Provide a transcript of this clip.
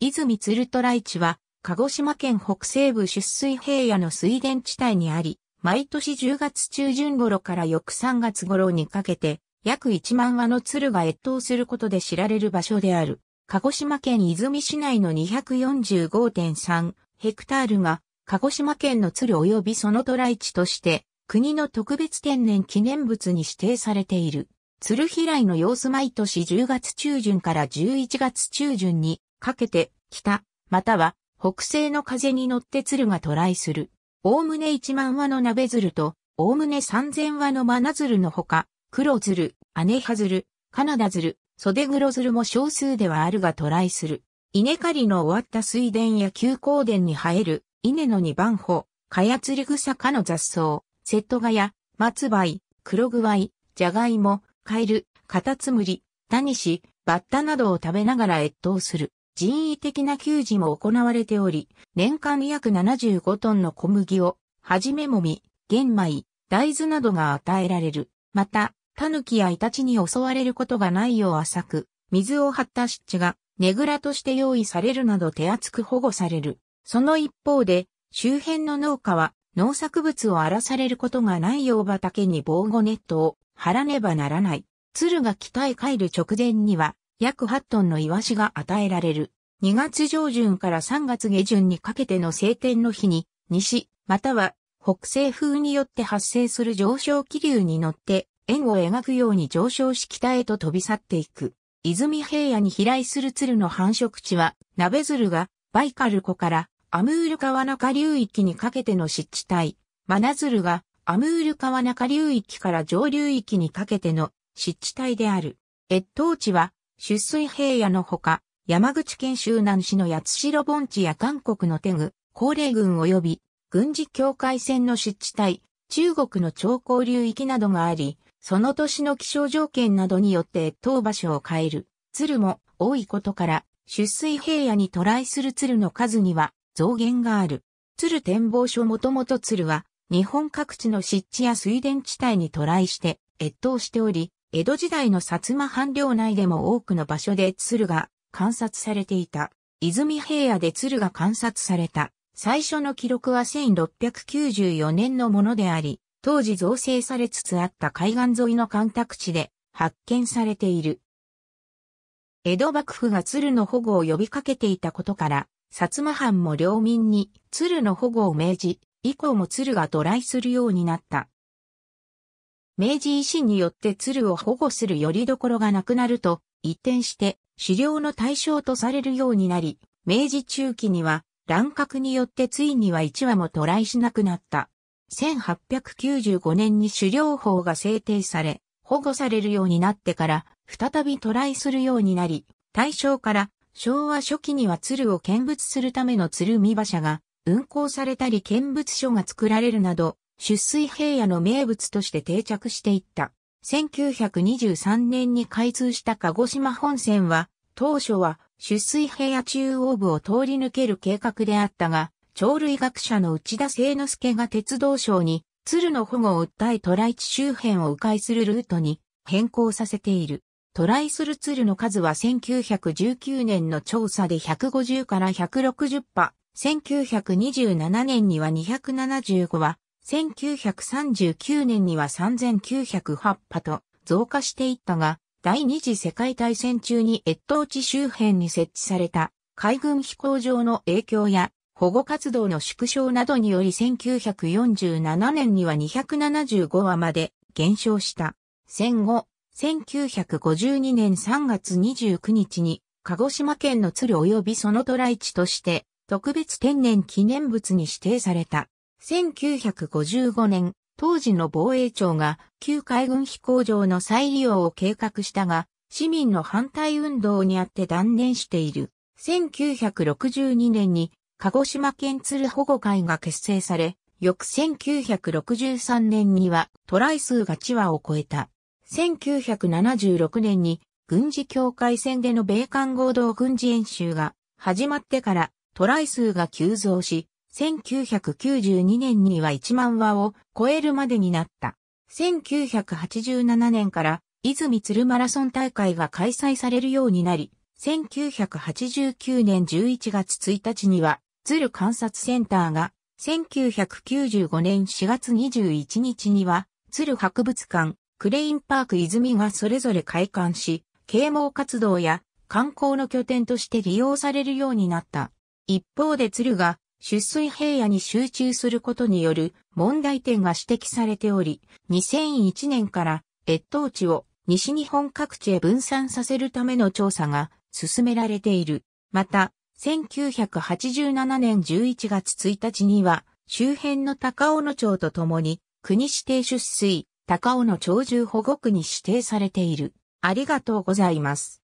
泉鶴トライチは、鹿児島県北西部出水平野の水田地帯にあり、毎年10月中旬頃から翌3月頃にかけて、約1万羽の鶴が越冬することで知られる場所である。鹿児島県泉市内の245.3ヘクタールが、鹿児島県の鶴及びそのトライチとして、国の特別天然記念物に指定されている。鶴飛来の様子毎年10月中旬から11月中旬にかけて、北、または北西の風に乗って鶴が渡来する。おおむね一万羽の鍋鶴と、おおむね三千羽の真鶴のほか、黒鶴、姉葉鶴、カナダ鶴、袖黒鶴も少数ではあるが渡来する。稲刈りの終わった水田や急行田に生える、稲の二番穂、かやつり草かの雑草、セットガヤ、松梅、黒具合、ジャガイモ、カエル、カタツムリ、タニシ、バッタなどを食べながら越冬する。人為的な給仕も行われており、年間約75トンの小麦を、はじめもみ、玄米、大豆などが与えられる。また、キやイタチに襲われることがないよう浅く、水を張った湿地が、ねぐらとして用意されるなど手厚く保護される。その一方で、周辺の農家は、農作物を荒らされることがないよう畑に防護ネットを張らねばならない。鶴が北へ帰る直前には、約8トンのイワシが与えられる。2月上旬から3月下旬にかけての晴天の日に、西、または北西風によって発生する上昇気流に乗って、円を描くように上昇し北へと飛び去っていく。泉平野に飛来する鶴の繁殖地は、鍋鶴がバイカル湖からアムール川中流域にかけての湿地帯、マナズルがアムール川中流域から上流域にかけての湿地帯である。越冬地は出水平野のほか、山口県周南市の八代盆地や韓国のテグ、高麗軍及び軍事境界線の湿地帯、中国の長江流域などがあり、その年の気象条件などによって越冬場所を変える、鶴も多いことから、出水平野に渡来する鶴の数には増減がある。鶴展望所もともと鶴は、日本各地の湿地や水田地帯に渡来して、越冬しており、江戸時代の薩摩藩領内でも多くの場所で鶴が観察されていた。泉平野で鶴が観察された。最初の記録は1694年のものであり、当時造成されつつあった海岸沿いの干拓地で発見されている。江戸幕府が鶴の保護を呼びかけていたことから、薩摩藩も領民に鶴の保護を命じ、以降も鶴が渡来するようになった。明治維新によって鶴を保護する拠り所がなくなると、一転して狩猟の対象とされるようになり、明治中期には乱獲によってついには1羽も渡来しなくなった。1895年に狩猟法が制定され、保護されるようになってから、再び渡来するようになり、大正から昭和初期には鶴を見物するための鶴見馬車が運行されたり見物所が作られるなど、出水平野の名物として定着していった。1923年に開通した鹿児島本線は、当初は出水平野中央部を通り抜ける計画であったが、鳥類学者の内田聖之助が鉄道省に、鶴の保護を訴えトライ地周辺を迂回するルートに変更させている。トライする鶴の数は1919年の調査で150から160羽、1927年には275羽、1939年には3908波と増加していったが、第二次世界大戦中に越冬地周辺に設置された海軍飛行場の影響や保護活動の縮小などにより1947年には275羽まで減少した。戦後、1952年3月29日に鹿児島県の鶴及びその都来地として特別天然記念物に指定された。1955年、当時の防衛庁が旧海軍飛行場の再利用を計画したが、市民の反対運動にあって断念している。1962年に鹿児島県鶴保護会が結成され、翌1963年にはトライ数が千ワを超えた。1976年に軍事境界線での米韓合同軍事演習が始まってからトライ数が急増し、1992年には1万話を超えるまでになった。1987年から泉鶴マラソン大会が開催されるようになり、1989年11月1日には鶴観察センターが、1995年4月21日には鶴博物館、クレインパーク泉がそれぞれ開館し、啓蒙活動や観光の拠点として利用されるようになった。一方で鶴が出水平野に集中することによる問題点が指摘されており、2001年から越冬地を西日本各地へ分散させるための調査が進められている。また、1987年11月1日には、周辺の高尾野町とともに、国指定出水、高尾野鳥獣保護区に指定されている。ありがとうございます。